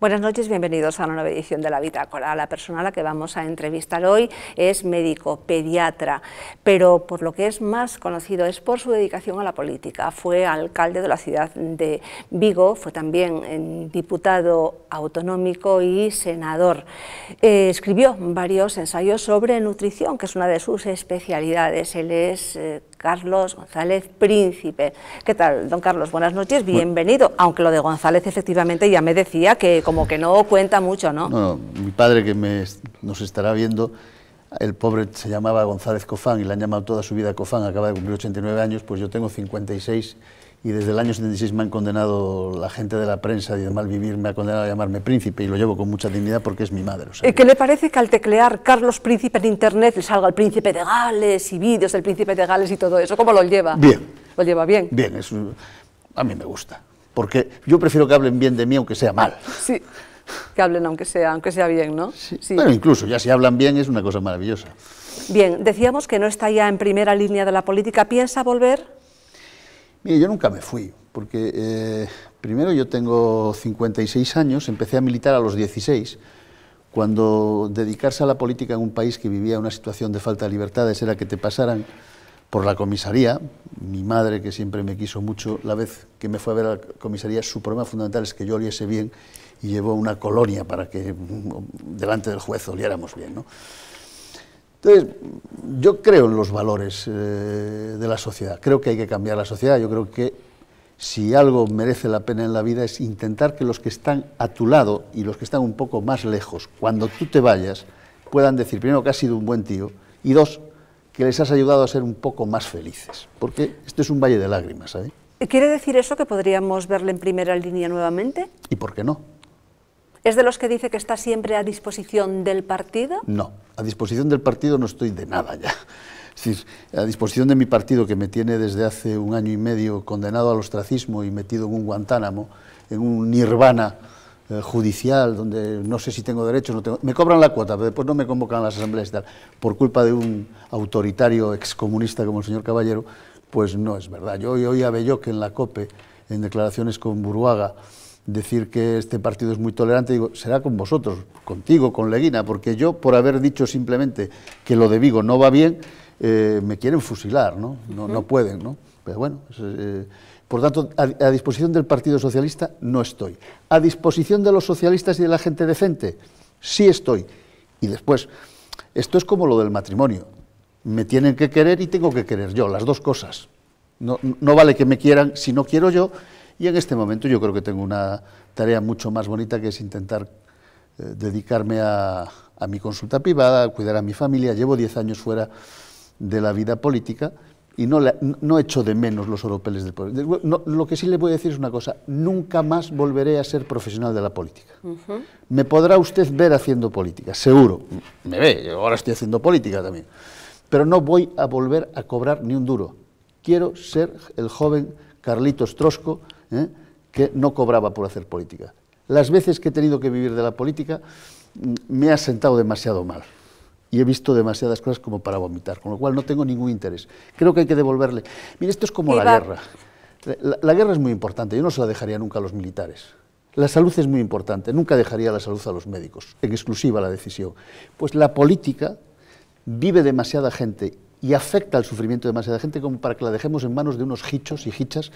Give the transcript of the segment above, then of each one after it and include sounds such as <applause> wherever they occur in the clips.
Buenas noches, bienvenidos a una nueva edición de La Bitácora. La persona a la que vamos a entrevistar hoy es médico, pediatra, pero por lo que es más conocido es por su dedicación a la política. Fue alcalde de la ciudad de Vigo, fue también eh, diputado autonómico y senador. Eh, escribió varios ensayos sobre nutrición, que es una de sus especialidades. Él es eh, Carlos González Príncipe. ¿Qué tal, don Carlos? Buenas noches, bienvenido. Aunque lo de González efectivamente ya me decía que como que no cuenta mucho, ¿no? No, mi padre que nos estará viendo, el pobre se llamaba González Cofán y le han llamado toda su vida Cofán, acaba de cumplir 89 años, pues yo tengo 56 y desde el año 76 me han condenado la gente de la prensa y de mal vivir, me ha condenado a llamarme príncipe y lo llevo con mucha dignidad porque es mi madre. O eh, ¿Qué le parece que al teclear Carlos Príncipe en internet le salga el príncipe de Gales y vídeos del príncipe de Gales y todo eso? ¿Cómo lo lleva? Bien. ¿Lo lleva bien? Bien, a mí me gusta. Porque yo prefiero que hablen bien de mí aunque sea mal. Sí, que hablen aunque sea, aunque sea bien, ¿no? Sí. sí. Bueno, incluso ya si hablan bien es una cosa maravillosa. Bien, decíamos que no está ya en primera línea de la política. ¿Piensa volver? yo nunca me fui, porque eh, primero yo tengo 56 años, empecé a militar a los 16, cuando dedicarse a la política en un país que vivía una situación de falta de libertades era que te pasaran por la comisaría, mi madre que siempre me quiso mucho, la vez que me fue a ver a la comisaría, su problema fundamental es que yo oliese bien y llevó una colonia para que mm, delante del juez oliéramos bien. ¿no? Entonces, yo creo en los valores eh, de la sociedad, creo que hay que cambiar la sociedad, yo creo que si algo merece la pena en la vida es intentar que los que están a tu lado y los que están un poco más lejos, cuando tú te vayas, puedan decir, primero, que has sido un buen tío, y dos, que les has ayudado a ser un poco más felices, porque esto es un valle de lágrimas. ¿Quiere decir eso que podríamos verle en primera línea nuevamente? ¿Y por qué no? ¿Es de los que dice que está siempre a disposición del partido? No, a disposición del partido no estoy de nada ya. a disposición de mi partido que me tiene desde hace un año y medio condenado al ostracismo y metido en un Guantánamo, en un nirvana eh, judicial, donde no sé si tengo derechos, no tengo... Me cobran la cuota, pero después no me convocan a las asambleas y tal, por culpa de un autoritario excomunista como el señor Caballero, pues no es verdad. Yo hoy hoy a Belloc en la COPE, en declaraciones con Buruaga, decir que este partido es muy tolerante, digo, será con vosotros, contigo, con Leguina, porque yo por haber dicho simplemente que lo de Vigo no va bien, eh, me quieren fusilar, ¿no? No, no pueden, ¿no? Pero bueno, eh, por tanto, a, disposición del Partido Socialista no estoy. A disposición de los socialistas y de la gente decente, sí estoy. Y después, esto es como lo del matrimonio. Me tienen que querer y tengo que querer yo, las dos cosas. No, no vale que me quieran si no quiero yo y en este momento yo creo que tengo una tarea mucho más bonita que es intentar eh, dedicarme a, mi consulta privada, cuidar a mi familia. Llevo 10 años fuera de la vida política y no, no echo de menos los oropeles del poder. lo que sí le voy a decir es una cosa, nunca más volveré a ser profesional de la política. Me podrá usted ver haciendo política, seguro. Me ve, ahora estoy haciendo política también. Pero no voy a volver a cobrar ni un duro. Quiero ser el joven Carlitos Trosco ¿eh? que no cobraba por hacer política. Las veces que he tenido que vivir de la política mm, me ha sentado demasiado mal y he visto demasiadas cosas como para vomitar, con lo cual no tengo ningún interés. Creo que hay que devolverle. Mire, esto es como la guerra. La, la, guerra es muy importante, yo no se la dejaría nunca a los militares. La salud es muy importante, nunca dejaría la salud a los médicos, en exclusiva la decisión. Pues la política vive demasiada gente y afecta al sufrimiento de demasiada gente como para que la dejemos en manos de unos hichos y hichas,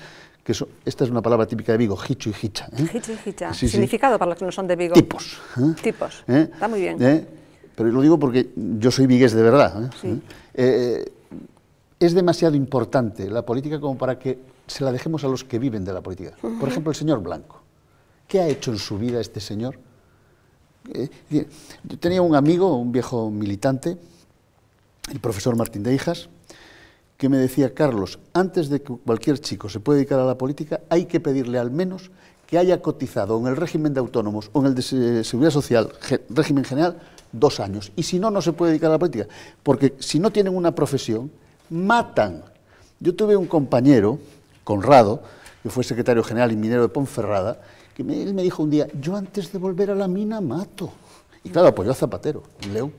que son, esta es una palabra típica de Vigo, hicho y hicha. Hicho ¿eh? y hicha, significado para los que no son de Vigo. Tipos. ¿eh? Tipos, ¿Eh? está muy bien. Pero lo digo porque yo soy vigués de verdad. es demasiado importante la política como para que se la dejemos a los que viven de la política. Por ejemplo, el señor Blanco. ¿Qué ha hecho en su vida este señor? tenía un amigo, un viejo militante, el profesor Martín de Hijas, que me decía, Carlos, antes de que cualquier chico se pueda dedicar a la política, hay que pedirle al menos que haya cotizado en el régimen de autónomos o en el de seguridad social, régimen general, dos años. Y si no, no se puede dedicar a la política. Porque si no tienen una profesión, matan. Yo tuve un compañero, Conrado, que fue secretario general y minero de Ponferrada, que me, él me dijo un día, yo antes de volver a la mina mato. Y claro, apoyó a Zapatero, leo.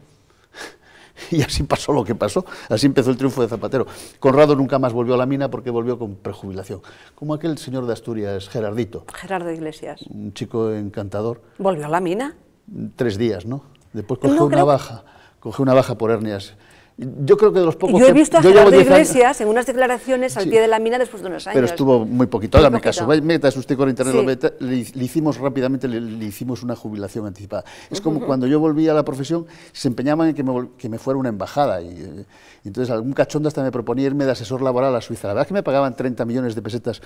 <laughs> Y así pasó lo que pasó, así empezó el triunfo de Zapatero. Conrado nunca más volvió a la mina porque volvió con prejubilación, como aquel señor de Asturias, Gerardito. Gerardo Iglesias. Un chico encantador. ¿Volvió a la mina? Tres días, ¿no? Después cogió una baja, cogió una baja por hernias yo creo que de los pocos. Yo he visto que, a Gerardo Iglesias en unas declaraciones al pie de la mina después de unos años. Pero estuvo muy poquito. mi caso. Meta usted con internet, lo le, hicimos rápidamente, le, hicimos una jubilación anticipada. Es como cuando yo volví a la profesión, se empeñaban en que me, que me fuera una embajada. Y, eh, entonces algún cachondo hasta me proponía irme de asesor laboral a Suiza. La verdad es que me pagaban 30 millones de pesetas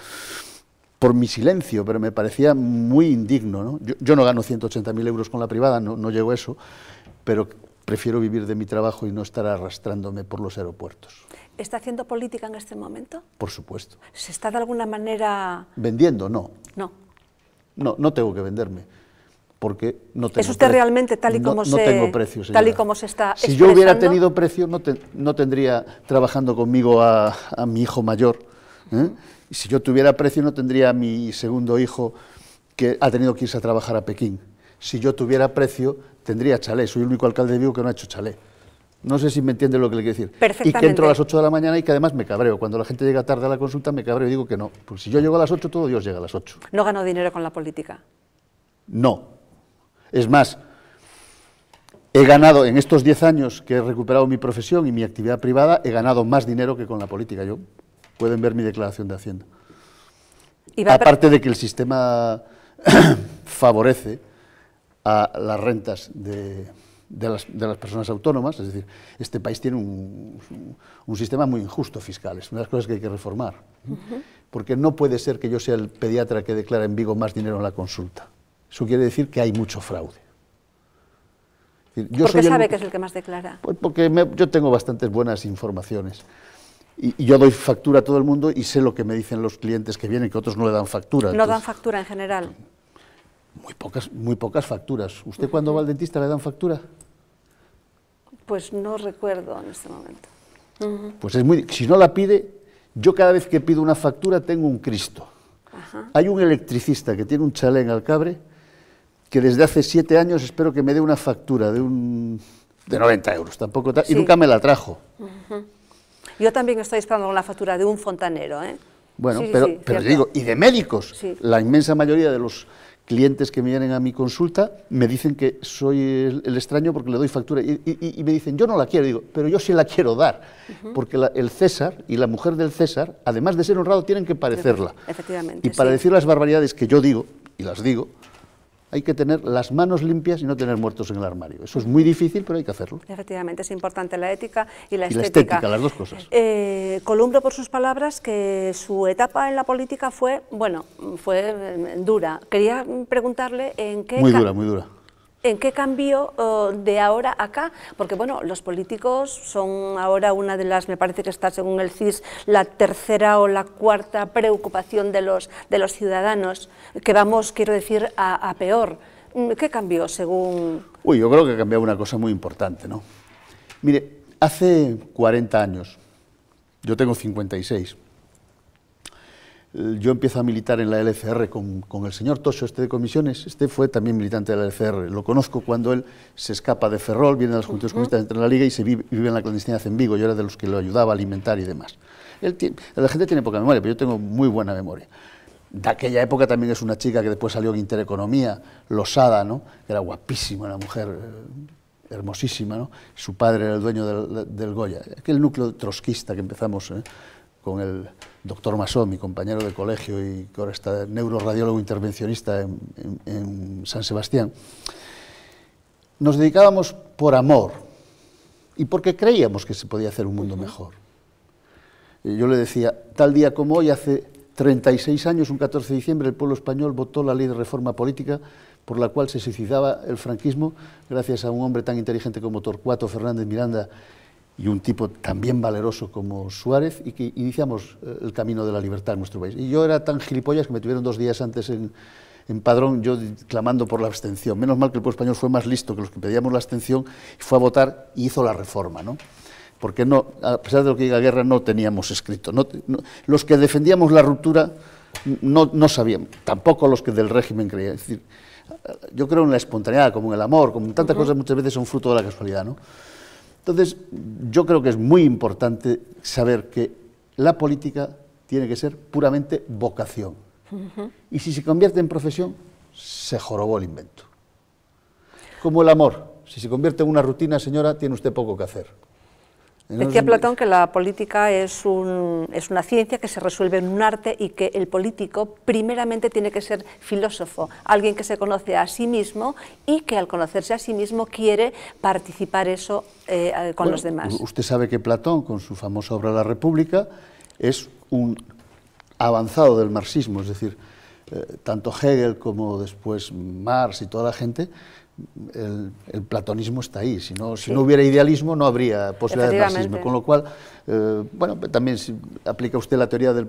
por mi silencio, pero me parecía muy indigno. ¿no? Yo, no gano 180.000 euros con la privada, no, no llego a eso, pero prefiero vivir de mi trabajo y no estar arrastrándome por los aeropuertos. ¿Está haciendo política en este momento? Por supuesto. ¿Se está de alguna manera... Vendiendo? No. No. No, no tengo que venderme. Porque no tengo ¿Es usted realmente tal y como no, se, tengo precio, tal y como se está Si yo hubiera tenido precio, no, no tendría trabajando conmigo a, mi hijo mayor. ¿eh? Y si yo tuviera precio, no tendría a mi segundo hijo que ha tenido que irse a trabajar a Pekín. Si yo tuviera precio, tendría chalé. Soy el único alcalde de Vigo que no ha hecho chalé. No sé si me entiende lo que le quiero decir. Y que entro a las 8 de la mañana y que además me cabreo. Cuando la gente llega tarde a la consulta me cabreo y digo que no. Porque si yo llego a las 8, todo Dios llega a las 8. ¿No ganó dinero con la política? No. Es más, he ganado, en estos 10 años que he recuperado mi profesión y mi actividad privada, he ganado más dinero que con la política. Yo Pueden ver mi declaración de Hacienda. Aparte de que el sistema <clears throat> favorece a las rentas de, las, personas autónomas. Es decir, este país tiene un, sistema muy injusto fiscal, es una de las cosas que hay que reformar. Porque no puede ser que yo sea el pediatra que declara en Vigo más dinero en la consulta. Eso quiere decir que hay mucho fraude. Yo ¿Por qué sabe que es el que más declara? Pues porque yo tengo bastantes buenas informaciones. Y, yo doy factura a todo el mundo y sé lo que me dicen los clientes que vienen, que otros no le dan factura. No dan factura en general. Muy pocas, muy pocas facturas. ¿Usted cuando va al dentista le dan factura? Pues no recuerdo en este momento. Pues es muy... Si no la pide, yo cada vez que pido una factura tengo un Cristo. Hay un electricista que tiene un chalén en cabre, que desde hace siete años espero que me dé una factura de un de 90 euros, tampoco y nunca me la trajo. Yo también estoy esperando la factura de un fontanero, ¿eh? Bueno, pero, digo, y de médicos, la inmensa mayoría de los clientes que me vienen a mi consulta me dicen que soy el, extraño porque le doy factura y, me dicen, yo no la quiero, digo, pero yo sí la quiero dar, porque el César y la mujer del César, además de ser honrado, tienen que parecerla. Y para decir las barbaridades que yo digo, y las digo, hay que tener las manos limpias y no tener muertos en el armario. Eso es muy difícil, pero hay que hacerlo. Efectivamente, es importante la ética y la y estética. La estética, las dos cosas. Eh, columbro, por sus palabras, que su etapa en la política fue, bueno, fue eh, dura. Quería preguntarle en qué... Muy dura, muy dura. ¿En qué cambio eh, de ahora acá? Porque bueno, los políticos son ahora una de las, me parece que está según el CIS, la tercera o la cuarta preocupación de los, de los ciudadanos, que vamos, quiero decir, a, peor. ¿Qué cambió según...? Uy, yo creo que ha cambiado una cosa muy importante, ¿no? Mire, hace 40 años, yo tengo 56, yo empiezo a militar en la LFR con, el señor Toso, este de comisiones, este fue también militante de la LFR, lo conozco cuando él se escapa de Ferrol, viene a las Juntas Comunistas, entra en la Liga y se vive, en la clandestinidad en Vigo, yo era de los que lo ayudaba a alimentar y demás. la gente tiene poca memoria, pero yo tengo muy buena memoria. De aquella época también es una chica que después salió en Intereconomía, Losada, ¿no? era guapísima una mujer, eh, hermosísima, ¿no? su padre era el dueño del, Goya, aquel núcleo trotskista que empezamos... ¿eh? con el doctor Masó, mi compañero de colegio y con este neuroradiólogo intervencionista en, San Sebastián, nos dedicábamos por amor y porque creíamos que se podía hacer un mundo mejor. yo le decía, tal día como hoy, hace 36 años, un 14 de diciembre, el pueblo español votó la ley de reforma política por la cual se suicidaba el franquismo, gracias a un hombre tan inteligente como Torcuato Fernández Miranda y un tipo también valeroso como Suárez y que iniciamos eh, el camino de la libertad en nuestro país. Y yo era tan gilipollas que me tuvieron dos días antes en, en Padrón yo clamando por la abstención. Menos mal que el pueblo español fue más listo que los que pedíamos la abstención fue a votar y hizo la reforma, ¿no? Porque no, a pesar de lo que diga Guerra, no teníamos escrito. No, los que defendíamos la ruptura no, no sabían, tampoco los que del régimen creían. Es decir, yo creo en la espontaneidad, como en el amor, como en tantas cosas muchas veces son fruto de la casualidad, ¿no? Entonces, yo creo que es muy importante saber que la política tiene que ser puramente vocación. Y si se convierte en profesión, se jorobó el invento. Como el amor, si se convierte en una rutina, señora, tiene usted poco que hacer. Decía Platón que la política es, una ciencia que se resuelve en un arte y que el político primeramente tiene que ser filósofo, alguien que se conoce a sí mismo y que al conocerse a sí mismo quiere participar eso eh, con los demás. Usted sabe que Platón, con su famosa obra La República, es un avanzado del marxismo, es decir, eh, tanto Hegel como después Marx y toda la gente el, platonismo está ahí. Si no, si no hubiera idealismo, no habría posibilidad de racismo, Con lo cual, eh, bueno, también si aplica usted la teoría del,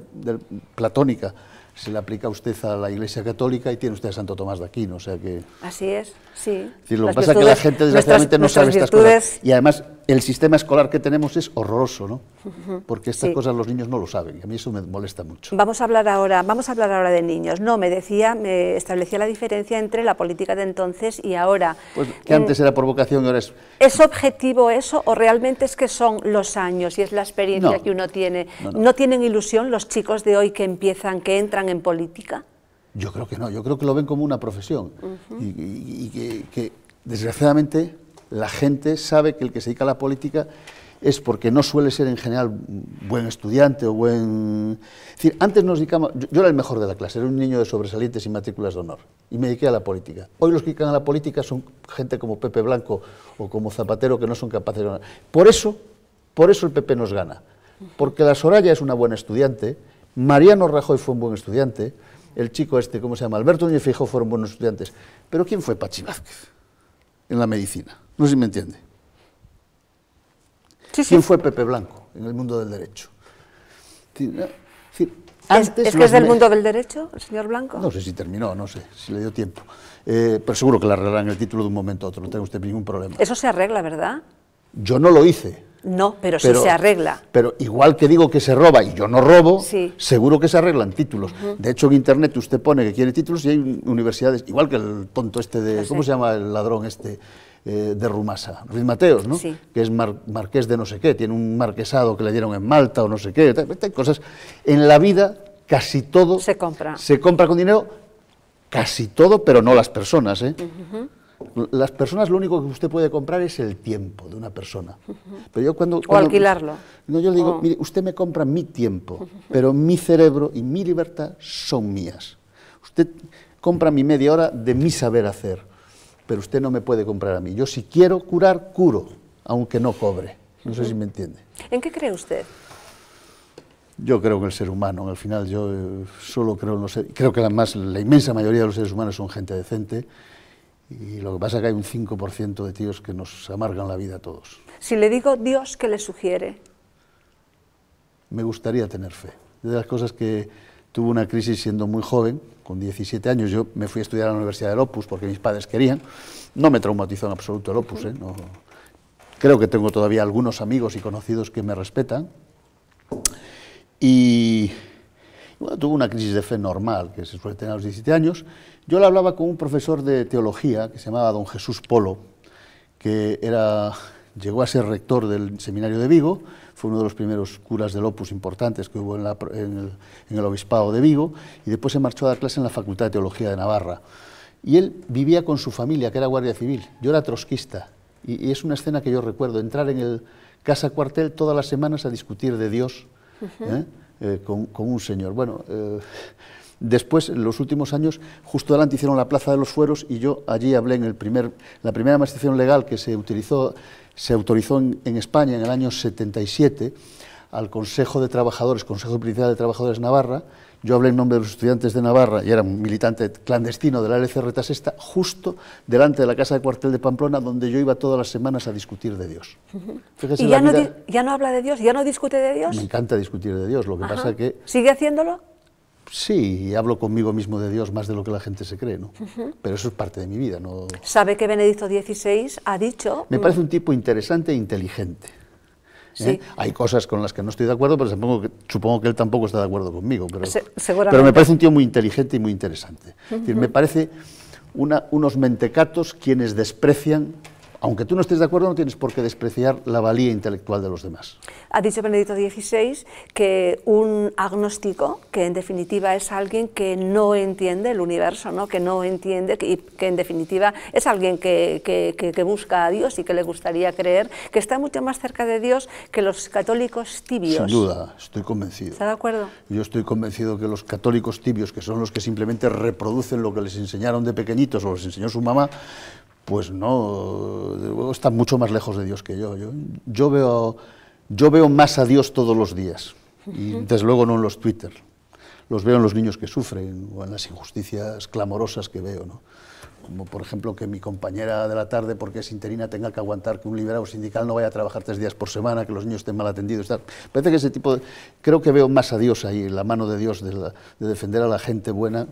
platónica, se la aplica usted a la Iglesia Católica y tiene usted a Santo Tomás de Aquino, o sea que... Así es, sí. lo que pasa es que la gente desgraciadamente no sabe estas cosas. Y además el sistema escolar que tenemos es horroroso, ¿no? Porque estas cosas los niños no lo saben y a mí eso me molesta mucho. Vamos a hablar ahora, vamos a hablar ahora de niños. No, me decía, me establecía la diferencia entre la política de entonces y ahora. Pues que antes mm. era por vocación y ahora es. ¿Es objetivo eso o realmente es que son los años y es la experiencia que uno tiene? No, tienen ilusión los chicos de hoy que empiezan, que entran en política? Yo creo que no, yo creo que lo ven como una profesión y, que desgraciadamente la gente sabe que el que se dedica a la política es porque no suele ser en general buen estudiante o buen... Es decir, antes nos dedicamos... Yo, era el mejor de la clase, era un niño de sobresalientes y matrículas de honor, y me dediqué a la política. Hoy los que dedican a la política son gente como Pepe Blanco o como Zapatero que no son capaces de... Por eso, por eso el PP nos gana, porque la Soraya es una buena estudiante, Mariano Rajoy fue un buen estudiante, el chico este, ¿cómo se llama? Alberto Núñez fueron buenos estudiantes, pero ¿quién fue Pachi Vázquez en la medicina? No sé si me entiende. ¿Quién fue Pepe Blanco en el mundo del derecho? Ah, este ¿Es, que es del mundo del derecho, el señor Blanco? No sé si terminó, no sé, si le dio tiempo. Eh, pero seguro que le arreglarán el título de un momento a otro, no tengo usted ningún problema. Eso se arregla, ¿verdad? Yo no lo hice. No, pero, sí se arregla. Pero igual que digo que se roba y yo no robo, seguro que se arreglan títulos. De hecho, en Internet usted pone que quiere títulos y hay universidades, igual que el tonto este de... Pues ¿Cómo se llama el ladrón este? Eh, de Rumasa, Ruiz Mateos, ¿no? que es marqués de no sé qué, tiene un marquesado que le dieron en Malta o no sé qué, cosas. En la vida casi todo se compra. Se compra con dinero, casi todo, pero no las personas. ¿eh? Las personas lo único que usted puede comprar es el tiempo de una persona. Pero yo cuando, o alquilarlo. No, yo le digo, mire, usted me compra mi tiempo, pero mi cerebro y mi libertad son mías. Usted compra mi media hora de mi saber hacer pero usted no me puede comprar a mí. Yo si quiero curar, curo, aunque no cobre. No sé si me entiende. ¿En qué cree usted? Yo creo que el ser humano, al final yo eh, solo creo en los seres, creo que la, la inmensa mayoría de los seres humanos son gente decente y lo que pasa es que hay un 5% de tíos que nos amargan la vida a todos. Si le digo Dios, ¿qué le sugiere? Me gustaría tener fe. De las cosas que, tuvo una crisis siendo muy joven, con 17 años. Yo me fui a estudiar a la Universidad del Opus porque mis padres querían. No me traumatizó en absoluto el Opus. ¿eh? No. Creo que tengo todavía algunos amigos y conocidos que me respetan. Y bueno, tuvo una crisis de fe normal, que se suele tener a los 17 años. Yo le hablaba con un profesor de teología que se llamaba don Jesús Polo, que era, llegó a ser rector del seminario de Vigo fue uno de los primeros curas del opus importantes que hubo en, el, obispado de Vigo, y después se marchó a dar clase en la Facultad de Teología de Navarra. Y él vivía con su familia, que era guardia civil, yo era trotskista, y, es una escena que yo recuerdo, entrar en el casa cuartel todas las semanas a discutir de Dios ¿eh? Eh, con, un señor. Bueno, eh, Después, en los últimos años, justo delante hicieron la Plaza de los Fueros y yo allí hablé en el primer, la primera manifestación legal que se, utilizó, se autorizó en, España en el año 77 al Consejo de Trabajadores, Consejo Principal de Trabajadores Navarra, yo hablé en nombre de los estudiantes de Navarra y era un militante clandestino de la LCR justo delante de la casa de cuartel de Pamplona, donde yo iba todas las semanas a discutir de Dios. ¿Y ya, no, habla de Dios? ¿Ya no discute de Dios? Me encanta discutir de Dios, lo que pasa que... ¿Sigue haciéndolo? Sí, hablo conmigo mismo de Dios más de lo que la gente se cree, ¿no? Pero eso es parte de mi vida, ¿no? Sabe que Benedicto XVI ha dicho... Me parece un tipo interesante e inteligente. ¿eh? Hay cosas con las que no estoy de acuerdo, pero supongo que, supongo que él tampoco está de acuerdo conmigo. Pero, pero me parece un tío muy inteligente y muy interesante. me parece unos mentecatos quienes desprecian aunque tú no estés de acuerdo, no tienes por qué despreciar la valía intelectual de los demás. Ha dicho Benedicto XVI que un agnóstico, que en definitiva es alguien que no entiende el universo, ¿no? que no entiende, y que en definitiva es alguien que, que, busca a Dios y que le gustaría creer, que está mucho más cerca de Dios que los católicos tibios. Sin duda, estoy convencido. ¿Está de acuerdo? Yo estoy convencido que los católicos tibios, que son los que simplemente reproducen lo que les enseñaron de pequeñitos o les enseñó su mamá, pues no, están mucho más lejos de Dios que yo. Yo, veo, yo veo más a Dios todos los días, y desde luego no en los Twitter. Los veo en los niños que sufren o en las injusticias clamorosas que veo. Como por ejemplo que mi compañera de la tarde, porque es interina, tenga que aguantar que un liberado sindical no vaya a trabajar tres días por semana, que los niños estén mal atendidos. Parece que ese tipo Creo que veo más a Dios ahí, la mano de Dios de defender a la gente buena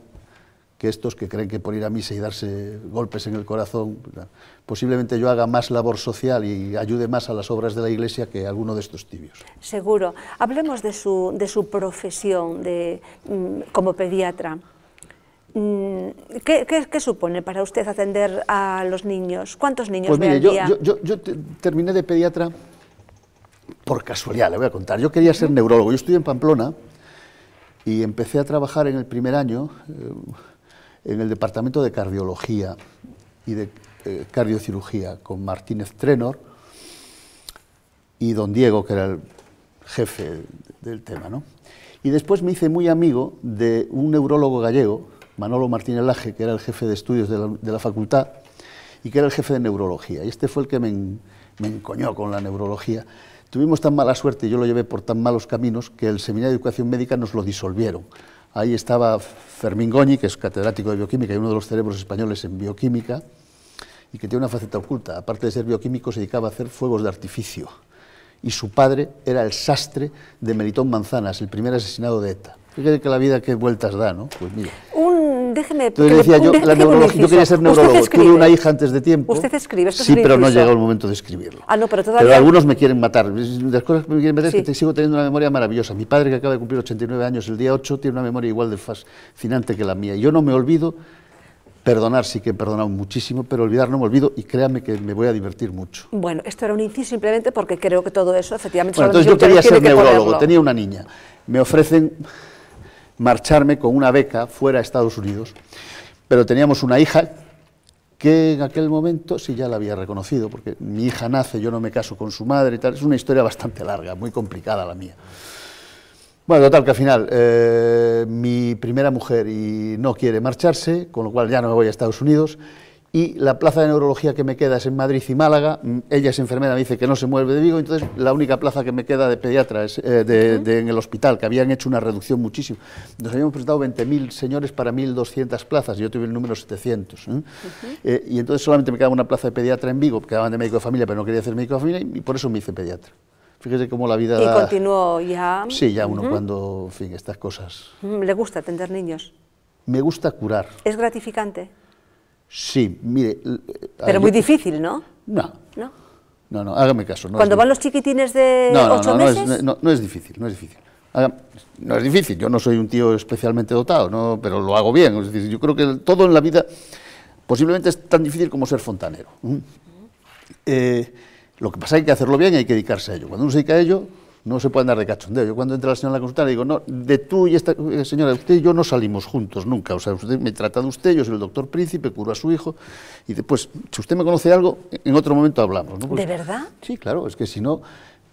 que estos que creen que por ir a misa y darse golpes en el corazón, posiblemente yo haga más labor social y ayude más a las obras de la Iglesia que alguno de estos tibios. Seguro. Hablemos de su, profesión de, mm, como pediatra. Mm, ¿Qué, supone para usted atender a los niños? ¿Cuántos niños pues mire, yo, terminé de pediatra por casualidad, le voy a contar. Yo quería ser neurólogo. Yo estoy en Pamplona y empecé a trabajar en el primer año. Eh, en el Departamento de Cardiología y de eh, Cardiocirugía con Martínez Trenor y don Diego, que era el jefe del tema. Y después me hice muy amigo de un neurólogo gallego, Manolo Martínez Laje, que era el jefe de estudios de la, facultad y que era el jefe de neurología. Y este fue el que me, encoñó con la neurología. Tuvimos tan mala suerte, y yo lo llevé por tan malos caminos, que el Seminario de Educación Médica nos lo disolvieron. Ahí estaba Fermín Goñi, que es catedrático de bioquímica y uno de los cerebros españoles en bioquímica, y que tiene una faceta oculta. Aparte de ser bioquímico, se dedicaba a hacer fuegos de artificio. Y su padre era el sastre de meritón Manzanas, el primer asesinado de ETA. Fíjate que la vida qué vueltas da, ¿no? Pues mira déjeme. decía yo, quería ser neurólogo. Tuve una hija antes de tiempo. Usted escribe, Sí, pero no llegado el momento de escribirlo. Ah, no, pero todavía. algunos me quieren matar. Las cosas que me quieren matar es que sigo teniendo una memoria maravillosa. Mi padre, que acaba de cumplir 89 años el día 8, tiene una memoria igual de fascinante que la mía. Yo no me olvido. Perdonar sí que he perdonado muchísimo, pero olvidar no me olvido y créame que me voy a divertir mucho. Bueno, esto era un inciso simplemente porque creo que todo eso efectivamente... Bueno, entonces yo quería ser neurólogo, tenía una niña. Me ofrecen marcharme con una beca fuera a Estados Unidos, pero teníamos una hija que en aquel momento, sí ya la había reconocido, porque mi hija nace, yo no me caso con su madre y tal, es una historia bastante larga, muy complicada la mía. Bueno, total, que al final eh, mi primera mujer y no quiere marcharse, con lo cual ya no me voy a Estados Unidos, y la plaza de neurología que me queda es en Madrid y Málaga. Mm, ella es enfermera, me dice que no se mueve de Vigo, entonces la única plaza que me queda de pediatra es eh, de, en el hospital, que habían hecho una reducción muchísimo. Nos habíamos presentado 20.000 señores para 1.200 plazas, y yo tuve el número 700. ¿eh? Eh, y entonces solamente me quedaba una plaza de pediatra en Vigo, quedaban de médico de familia, pero no quería hacer médico de familia, y por eso me hice pediatra. Fíjese cómo la vida... Y continuó ya... Sí, ya uno cuando, en fin, estas cosas... Mm, ¿Le gusta atender niños? Me gusta curar. ¿Es gratificante? Sí, mire... Eh, pero muy difícil, ¿no? No. No, no, hágame caso. No Cuando van los chiquitines de no, ocho meses... Es, no, no es difícil, no es difícil. No es difícil, yo no soy un tío especialmente dotado, ¿no? pero lo hago bien. Es decir, yo creo que todo en la vida posiblemente es tan difícil como ser fontanero. Eh, lo que pasa es que hay que hacerlo bien y hay que dedicarse a ello. Cuando uno se dedica a ello, no se puede andar de cachondeo. Yo cuando entra la señora en la consulta le digo, no, de tú y esta eh, señora, usted y yo no salimos juntos nunca. O sea, usted me trata de usted, yo soy el doctor príncipe, curo a su hijo. Y después, si usted me conoce algo, en otro momento hablamos. ¿De pues, verdad? Sí, claro, es que si no,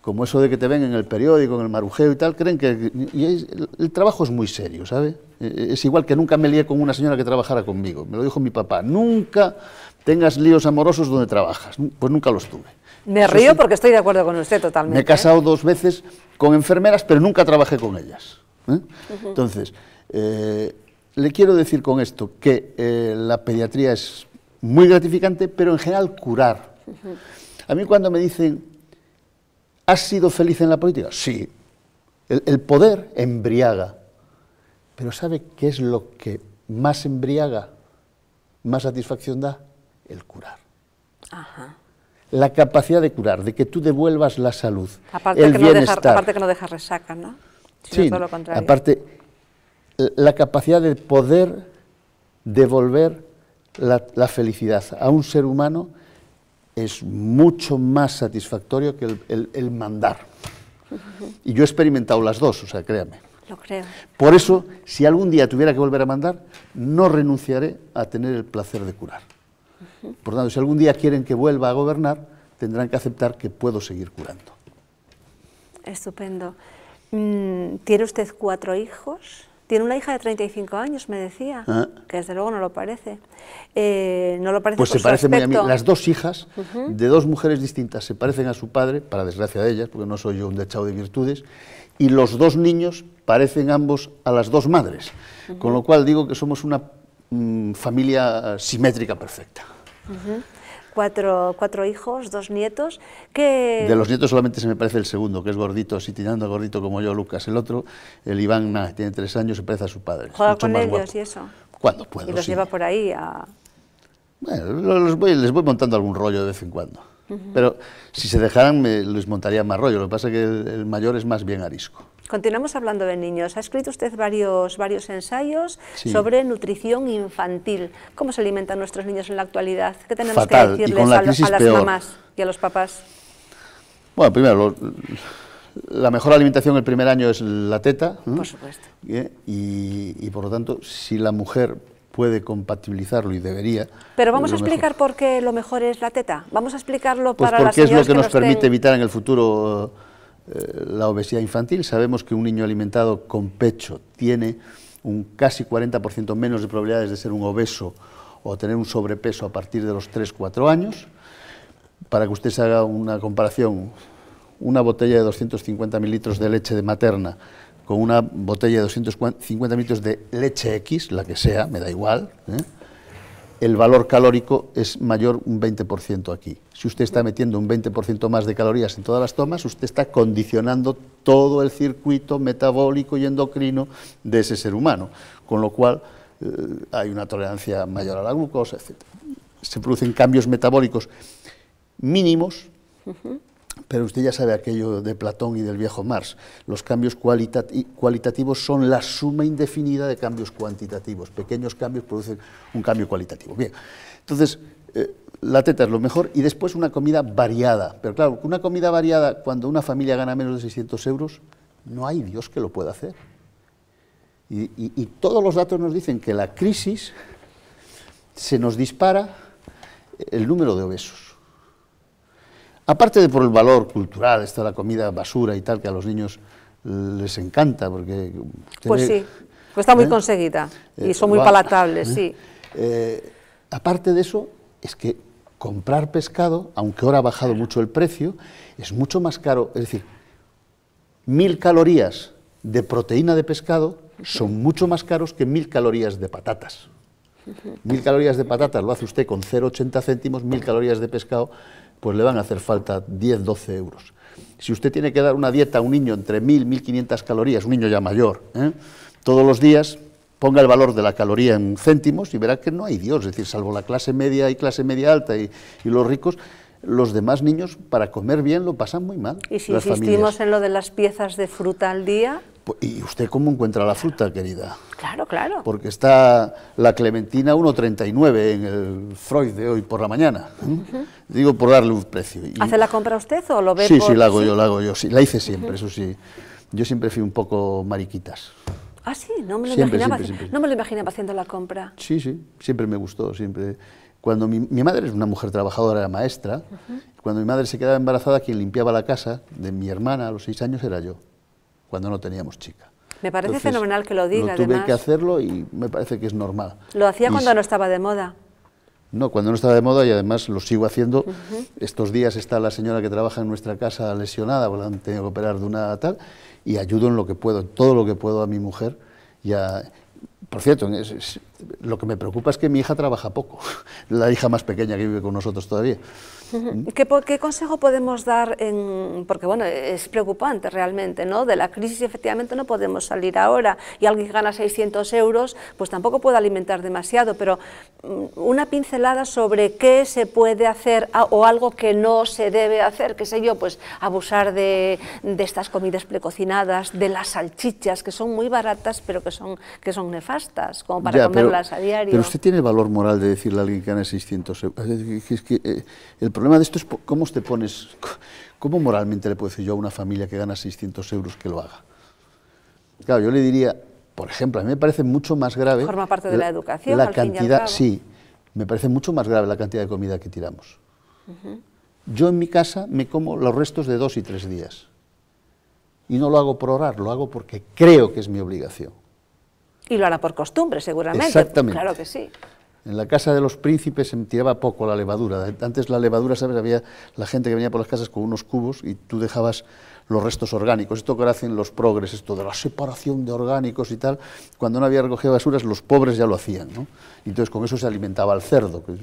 como eso de que te ven en el periódico, en el marujeo y tal, creen que... Y el, el, trabajo es muy serio, ¿sabe? Eh, eh, es igual que nunca me lié con una señora que trabajara conmigo. Me lo dijo mi papá, nunca tengas líos amorosos donde trabajas. Pues nunca los tuve. Me río porque estoy de acuerdo con usted totalmente. Me he casado ¿eh? dos veces con enfermeras, pero nunca trabajé con ellas. ¿eh? Entonces, eh, le quiero decir con esto que la pediatría es muy gratificante, pero en general curar. A mí cuando me dicen, ¿has sido feliz en la política? Sí. El, el poder embriaga. Pero ¿sabe qué es lo que más embriaga, más satisfacción da? El curar. Ajá la capacidad de curar, de que tú devuelvas la salud, aparte que No deja, aparte que no resaca, ¿no? sí, aparte la capacidad de poder devolver la, felicidad a un ser humano es mucho más satisfactorio que el, mandar. Y yo he experimentado las dos, o sea, créame. Lo creo. Por eso, si algún día tuviera que volver a mandar, no renunciaré a tener el placer de curar. Por tanto, si algún día quieren que vuelva a gobernar, tendrán que aceptar que puedo seguir curando. Estupendo. Mm, ¿Tiene usted cuatro hijos? Tiene una hija de 35 años, me decía, ah. que desde luego no lo parece. Eh, no lo parece Pues se a Las dos hijas de dos mujeres distintas se parecen a su padre, para desgracia de ellas, porque no soy yo un dechado de virtudes, y los dos niños parecen ambos a las dos madres, con lo cual digo que somos una mm, familia simétrica perfecta cuatro, hijos, dos nietos, que... De los nietos solamente se me parece el segundo, que es gordito, así tirando gordito como yo, Lucas. El otro, el Iván, tiene tres años, se parece a su padre. ¿Juega con ellos y eso? Cuando puedo, Y los lleva por ahí a... Bueno, los voy, les voy montando algún rollo de vez en cuando. Pero si se dejaran me les montaría más rollo, lo que pasa es que el, mayor es más bien arisco. Continuamos hablando de niños. Ha escrito usted varios, varios ensayos sobre nutrición infantil. ¿Cómo se alimentan nuestros niños en la actualidad? ¿Qué tenemos que decirles a, las mamás y a los papás? Bueno, primero, la mejor alimentación el primer año es la teta. Por supuesto. ¿Eh? y, por lo tanto, si la mujer puede compatibilizarlo y debería. Pero vamos a explicar por qué lo mejor es la teta. Vamos a explicarlo pues para las Porque es lo que, nos, permite evitar en el futuro eh, la obesidad infantil. Sabemos que un niño alimentado con pecho tiene un casi 40% menos de probabilidades de ser un obeso o tener un sobrepeso a partir de los 3-4 años. Para que usted se haga una comparación, una botella de 250 mililitros de leche de materna con una botella de 250 mililitros de leche X, la que sea, me da igual, ¿eh? el valor calórico es mayor un 20% aquí. Si usted está metiendo un 20% más de calorías en todas las tomas, usted está condicionando todo el circuito metabólico y endocrino de ese ser humano, con lo cual eh, hay una tolerancia mayor a la glucosa, etc. Se producen cambios metabólicos mínimos pero usted ya sabe aquello de Platón y del viejo Mars Los cambios cualitativos son la suma indefinida de cambios cuantitativos. Pequeños cambios producen un cambio cualitativo. Bien, entonces, eh, la teta es lo mejor y después una comida variada. Pero claro, una comida variada cuando una familia gana menos de 600 euros, no hay Dios que lo pueda hacer. y todos los datos nos dicen que la crisis se nos dispara el número de obesos Aparte de por el valor cultural, está la comida basura y tal, que a los niños les encanta, porque... Pues sí, pues está muy ¿eh? conseguida y eh, son muy palatables, sí. <laughs> Eh, aparte de eso, es que comprar pescado, aunque ahora ha bajado mucho el precio, es mucho más caro. Es decir, mil calorías de proteína de pescado son mucho más caros que mil calorías de patatas. Mil calorías de patatas lo hace usted con 0,80 céntimos, mil calorías de pescado pues le van a hacer falta 10, 12 euros. Si usted tiene que dar una dieta a un niño entre 1.000, 1.500 calorías, un niño ya mayor, ¿eh? todos los días, ponga el valor de la caloría en céntimos y verá que no hay Dios, es decir, salvo la clase media y clase media alta y, los ricos, los demás niños para comer bien lo pasan muy mal. Y si insistimos en lo de las piezas de fruta al día, pues, ¿Y usted cómo encuentra la fruta, querida? Claro, claro. Porque está la clementina 1,39 en el Freud de hoy por la mañana. ¿eh? Digo, por darle un precio. ¿Hace la compra usted o lo ve Sí, sí, la hago yo, la hago yo. Sí, la hice siempre, eso sí. Yo siempre fui un poco mariquitas. Ah, sí, no me lo imaginaba. No me lo imaginaba haciendo la compra. Sí, sí, siempre me gustó, siempre. Cuando mi, madre es una mujer trabajadora, era maestra, cuando mi madre se quedaba embarazada, quien limpiaba la casa de mi hermana a los seis años era yo cuando no teníamos chica. Me parece fenomenal que lo diga. No tuve que hacerlo y me parece que es normal. ¿Lo hacía cuando no estaba de moda? No, cuando no estaba de moda y además lo sigo haciendo. Estos días está la señora que trabaja en nuestra casa lesionada, volante pues tenido que operar de una tal, y ayudo en lo que puedo, en todo lo que puedo a mi mujer. Y a... Por cierto, es, lo que me preocupa es que mi hija trabaja poco, <laughs> la hija más pequeña que vive con nosotros todavía. ¿Qué, consejo podemos dar? porque bueno, es preocupante realmente, ¿no? De la crisis efectivamente no podemos salir ahora y alguien gana 600 euros, pues tampoco puede alimentar demasiado, pero mm, una pincelada sobre qué se puede hacer o algo que no se debe hacer, qué sé yo, pues abusar de, estas comidas precocinadas, de las salchichas, que son muy baratas pero que son, que son nefastas, como para pero usted tiene el valor moral de decirle a alguien que gana 600 euros. Eh, el problema de esto es cómo te pones, cómo moralmente le puedo decir yo a una familia que gana 600 euros que lo haga. Claro, yo le diría, por ejemplo, a mí me parece mucho más grave... Forma parte de la, educación, la cantidad, Sí, me parece mucho más grave la cantidad de comida que tiramos. Yo en mi casa me como los restos de dos y tres días. Y no lo hago por orar, lo hago porque creo que es mi obligación y lo hará por costumbre, seguramente. Exactamente. Claro que sí. En la casa de los príncipes se tiraba poco la levadura. Antes la levadura, ¿sabes? Había la gente que venía por las casas con unos cubos y tú dejabas los restos orgánicos. Esto que ahora hacen los progres, esto de la separación de orgánicos y tal. Cuando no había recogido basuras, los pobres ya lo hacían, ¿no? Entonces con eso se alimentaba al cerdo. Que,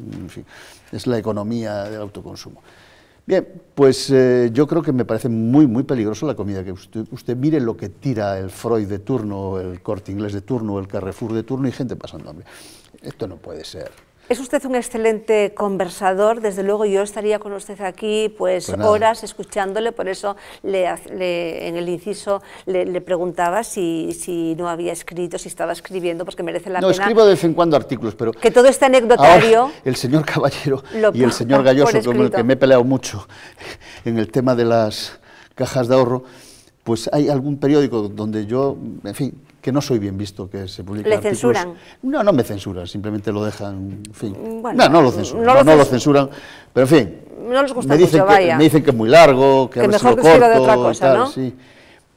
es la economía del autoconsumo. Bien, pues eh, yo creo que me parece muy, muy peligroso la comida que usted, usted mire lo que tira el Freud de turno, el corte inglés de turno, el Carrefour de turno y gente pasando hambre. Esto no puede ser. Es usted un excelente conversador, desde luego yo estaría con usted aquí pues, pues horas escuchándole, por eso le, en el inciso le, preguntaba si, no había escrito, si estaba escribiendo, porque merece la pena. No, escribo de vez en cuando artículos, pero... Que todo este anecdotario... el señor Caballero y el señor Galloso, con el que me he peleado mucho en el tema de las cajas de ahorro, pues hay algún periódico donde yo, en fin, que no soy bien visto que se publica. ¿Le censuran? No, no me censuran, simplemente lo dejan, en fin. Mm, no, no lo censuran, no, lo, censuran, pero en fin. No les gusta me dicen que, Me dicen que es muy largo, que, es a mejor que corto, otra cosa, tal, sí.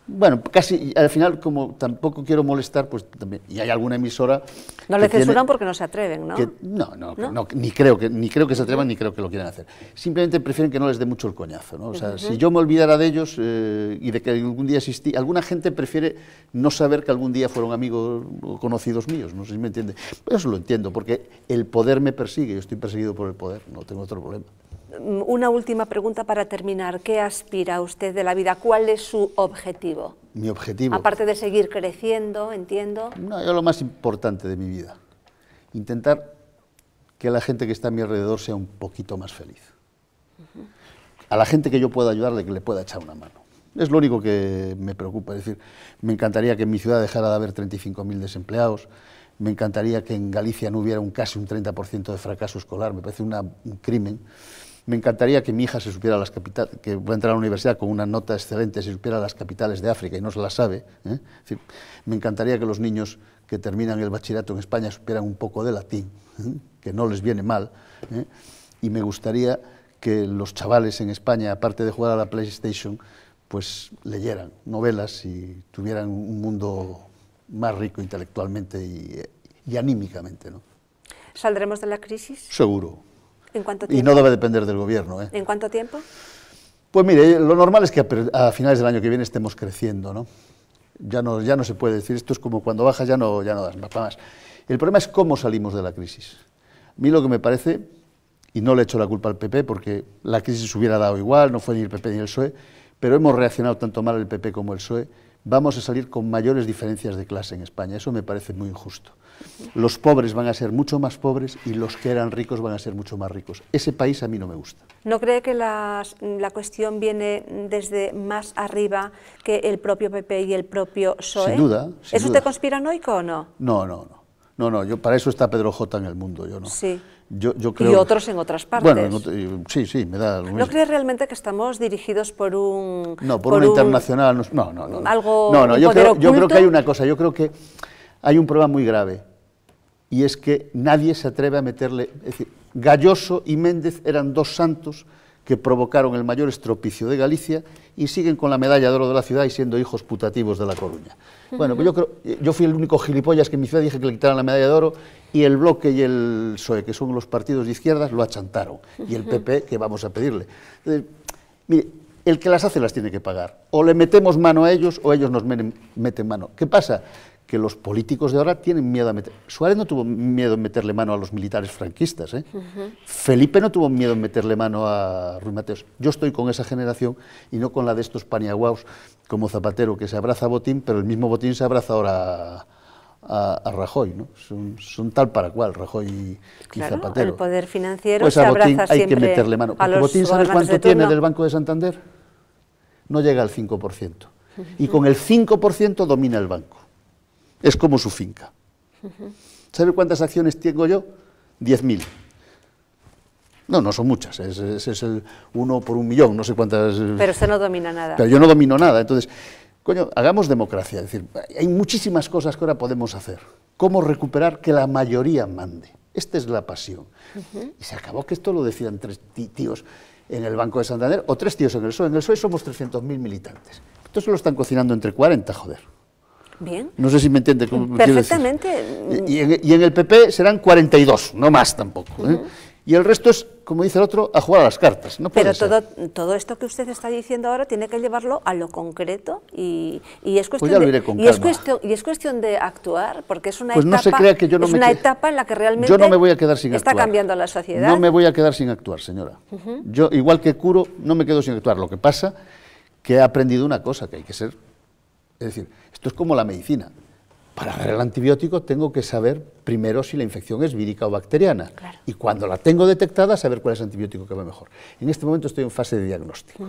Bueno, casi al final, como tampoco quiero molestar, pues también. Y hay alguna emisora. No le censuran porque no se atreven, ¿no? no, no, ni, creo que, ni creo que se atrevan ni creo que lo quieran hacer. Simplemente prefieren que no les dé mucho el coñazo, ¿no? O sea, si yo me olvidara de ellos eh, y de que algún día existí. Alguna gente prefiere no saber que algún día fueron amigos o conocidos míos, no sé si me entiende. eso lo entiendo, porque el poder me persigue, yo estoy perseguido por el poder, no tengo otro problema. Mm, una última pregunta para terminar. ¿Qué aspira usted de la vida? ¿Cuál es su objetivo? Mi objetivo. Aparte de seguir creciendo, entiendo. No, es lo más importante de mi vida. Intentar que la gente que está a mi alrededor sea un poquito más feliz. A la gente que yo pueda ayudarle, que le pueda echar una mano. Es lo único que me preocupa. Es decir, me encantaría que en mi ciudad dejara de haber 35.000 desempleados. Me encantaría que en Galicia no hubiera un, casi un 30% de fracaso escolar. Me parece un crimen. Me encantaría que mi hija se supiera las capitales, que va a entrar a la universidad con una nota excelente, se supiera las capitales de África y no se las sabe. ¿eh? me encantaría que los niños que terminan el bachillerato en España supieran un poco de latín, ¿eh? que no les viene mal. ¿eh? Y me gustaría que los chavales en España, aparte de jugar a la PlayStation, pues leyeran novelas y tuvieran un mundo más rico intelectualmente y, y anímicamente. ¿no? ¿Saldremos de la crisis? Seguro. Y no debe depender del gobierno. ¿eh? ¿En cuánto tiempo? Pues mire, lo normal es que a, finales del año que viene estemos creciendo, ¿no? Ya no, ya no se puede decir, esto es como cuando bajas ya no, ya no das más. El problema es cómo salimos de la crisis. A mí lo que me parece, y no le echo la culpa al PP porque la crisis hubiera dado igual, no fue ni el PP ni el PSOE, pero hemos reaccionado tanto mal el PP como el PSOE, vamos a salir con mayores diferencias de clase en España. Eso me parece muy injusto. Los pobres van a ser mucho más pobres y los que eran ricos van a ser mucho más ricos. Ese país a mí no me gusta. ¿No cree que la cuestión viene desde más arriba que el propio PP y el propio PSOE? Sin duda. ¿Es usted conspiranoico o no? No, no, no. No, no, para eso está Pedro J en el mundo, yo no. Sí. Yo, creo, y otros en otras partes. Bueno, sí, sí, me da ¿No cree realmente que estamos dirigidos por un... No, por, un, internacional, no, no, no. Algo no, no, yo creo, yo creo que hay una cosa, yo creo que hay un problema muy grave y es que nadie se atreve a meterle... Es decir, Galloso y Méndez eran dos santos que provocaron el mayor estropicio de Galicia y siguen con la medalla de oro de la ciudad y siendo hijos putativos de La Coruña. Bueno, pues yo creo, yo fui el único gilipollas que en mi ciudad dije que le quitaran la medalla de oro y el Bloque y el PSOE, que son los partidos de izquierdas, lo achantaron. Y el PP, que vamos a pedirle. mire, el que las hace las tiene que pagar. O le metemos mano a ellos o ellos nos meten mano. ¿Qué pasa? que los políticos de ahora tienen miedo a meter. Suárez no tuvo miedo en meterle mano a los militares franquistas. ¿eh? Felipe no tuvo miedo en meterle mano a Ruy Mateos. Yo estoy con esa generación y no con la de estos paniaguaos como Zapatero, que se abraza a Botín, pero el mismo Botín se abraza ahora a, Rajoy. ¿no? Son, tal para cual, Rajoy y, claro, Zapatero. El poder financiero pues a se Botín hay que meterle mano. Botín, sabe cuánto tiene del Banco de Santander? No llega al 5%. Y con el 5% domina el banco. Es como su finca. ¿Sabe cuántas acciones tengo yo? 10.000. No, no son muchas, es, el uno por un millón, no sé cuántas... Eh. Pero usted no domina nada. Pero yo no domino nada, entonces, coño, hagamos democracia, es decir, hay muchísimas cosas que ahora podemos hacer. ¿Cómo recuperar que la mayoría mande? Esta es la pasión. Y se acabó que esto lo decían tres tíos en el Banco de Santander o tres tíos en el PSOE. En el PSOE somos 300.000 militantes. entonces lo están cocinando entre 40, joder. No sé si me entiendes. Perfectamente. Y en, el PP serán 42, no más tampoco. ¿eh? y el resto es, como dice el otro, a jugar a las cartas. Pero todo, todo esto que usted está diciendo ahora tiene que llevarlo a lo concreto y, y es pues cuestión de, es de actuar, porque es una, pues etapa, que no una etapa en la que realmente yo no me voy a quedar sin está cambiando la sociedad. No me voy a quedar sin actuar, señora. Yo, igual que curo, no me quedo sin actuar. Lo que pasa que he aprendido una cosa, que hay que ser es decir, esto es como la medicina. Para ver el antibiótico tengo que saber primero si la infección es vírica o bacteriana. Y cuando la tengo detectada, saber cuál es el antibiótico que va mejor. En este momento estoy en fase de diagnóstico.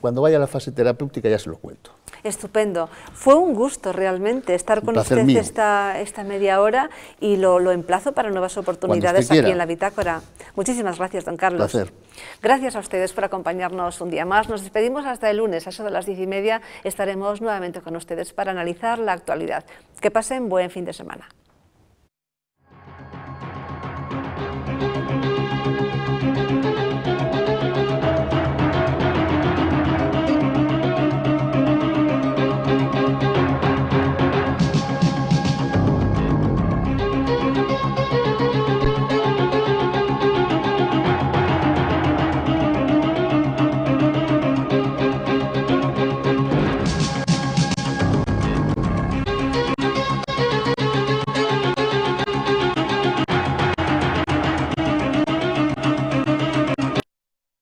Cuando vaya a la fase terapéutica ya se lo cuento. Estupendo. Fue un gusto realmente estar con ustedes esta, media hora y lo, emplazo para nuevas oportunidades aquí en la Bitácora. Muchísimas gracias, don Carlos. Placer. Gracias a ustedes por acompañarnos un día más. Nos despedimos hasta el lunes. A eso de las diez y media estaremos nuevamente con ustedes para analizar la actualidad. Que pasen buen fin de semana.